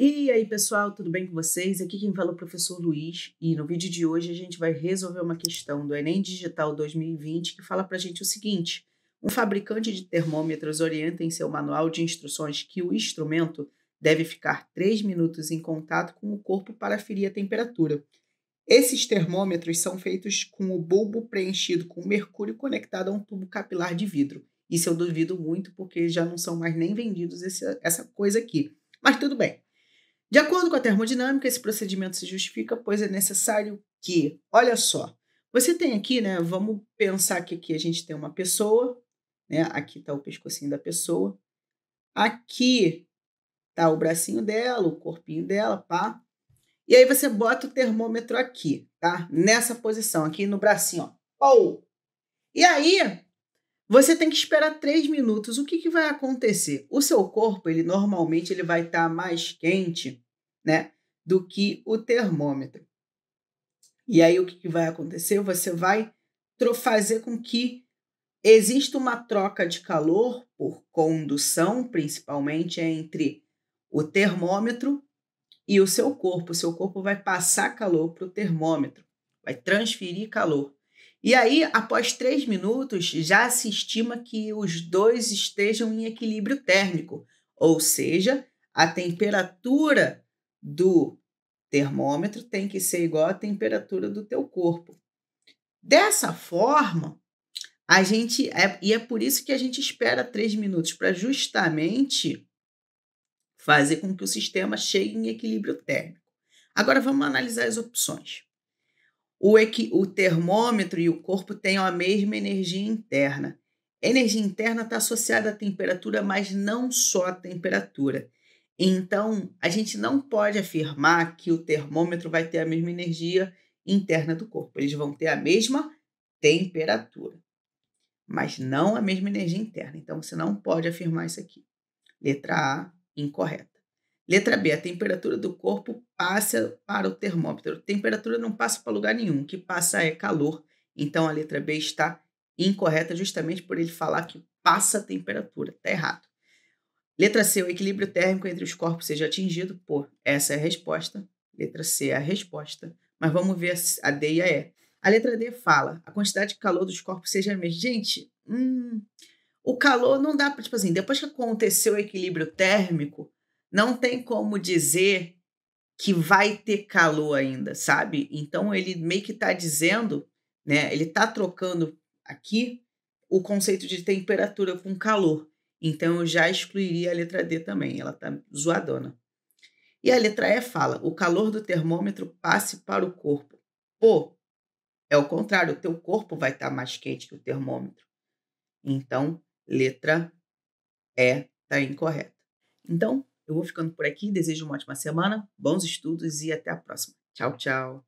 E aí, pessoal, tudo bem com vocês? Aqui quem fala é o professor Luiz e no vídeo de hoje a gente vai resolver uma questão do Enem Digital 2020 que fala pra gente o seguinte: um fabricante de termômetros orienta em seu manual de instruções que o instrumento deve ficar 3 minutos em contato com o corpo para ferir a temperatura. Esses termômetros são feitos com o bulbo preenchido com mercúrio conectado a um tubo capilar de vidro. Isso eu duvido muito porque já não são mais nem vendidos esse, essa coisa aqui. Mas tudo bem. De acordo com a termodinâmica, esse procedimento se justifica, pois é necessário que, olha só, você tem aqui, né? Vamos pensar que aqui a gente tem uma pessoa, né? Aqui está o pescocinho da pessoa, aqui tá o bracinho dela, o corpinho dela, pá. E aí você bota o termômetro aqui, tá? Nessa posição aqui no bracinho, ó. Pou! E aí, você tem que esperar três minutos. O que, que vai acontecer? O seu corpo, ele normalmente ele vai estar tá mais quente, né, do que o termômetro. E aí o que, que vai acontecer? Você vai fazer com que exista uma troca de calor por condução, principalmente entre o termômetro e o seu corpo. O seu corpo vai passar calor para o termômetro, vai transferir calor. E aí, após três minutos, já se estima que os dois estejam em equilíbrio térmico, ou seja, a temperatura do termômetro tem que ser igual à temperatura do teu corpo. Dessa forma, a gente é, e é por isso que a gente espera três minutos para justamente fazer com que o sistema chegue em equilíbrio térmico. Agora vamos analisar as opções o, o termômetro e o corpo têm a mesma energia interna. A energia interna está associada à temperatura, mas não só à temperatura. Então, a gente não pode afirmar que o termômetro vai ter a mesma energia interna do corpo. Eles vão ter a mesma temperatura, mas não a mesma energia interna. Então, você não pode afirmar isso aqui. Letra A, incorreta. Letra B, a temperatura do corpo passa para o termômetro. Temperatura não passa para lugar nenhum, o que passa é calor. Então a letra B está incorreta justamente por ele falar que passa a temperatura, está errado. Letra C, o equilíbrio térmico entre os corpos seja atingido por. Essa é a resposta. Letra C é a resposta. Mas vamos ver a D e a E. A letra D fala: a quantidade de calor dos corpos seja a mesma. Gente, hum, o calor não dá para. Tipo assim, depois que aconteceu o equilíbrio térmico, não tem como dizer que vai ter calor ainda, sabe? Então ele meio que está dizendo, né? Ele está trocando aqui o conceito de temperatura com calor. Então eu já excluiria a letra D também, ela está zoadona. E a letra E fala: o calor do termômetro passe para o corpo. Pô, é o contrário, o teu corpo vai estar tá mais quente que o termômetro. Então, letra E está incorreta. Então, eu vou ficando por aqui, desejo uma ótima semana, bons estudos e até a próxima. Tchau, tchau.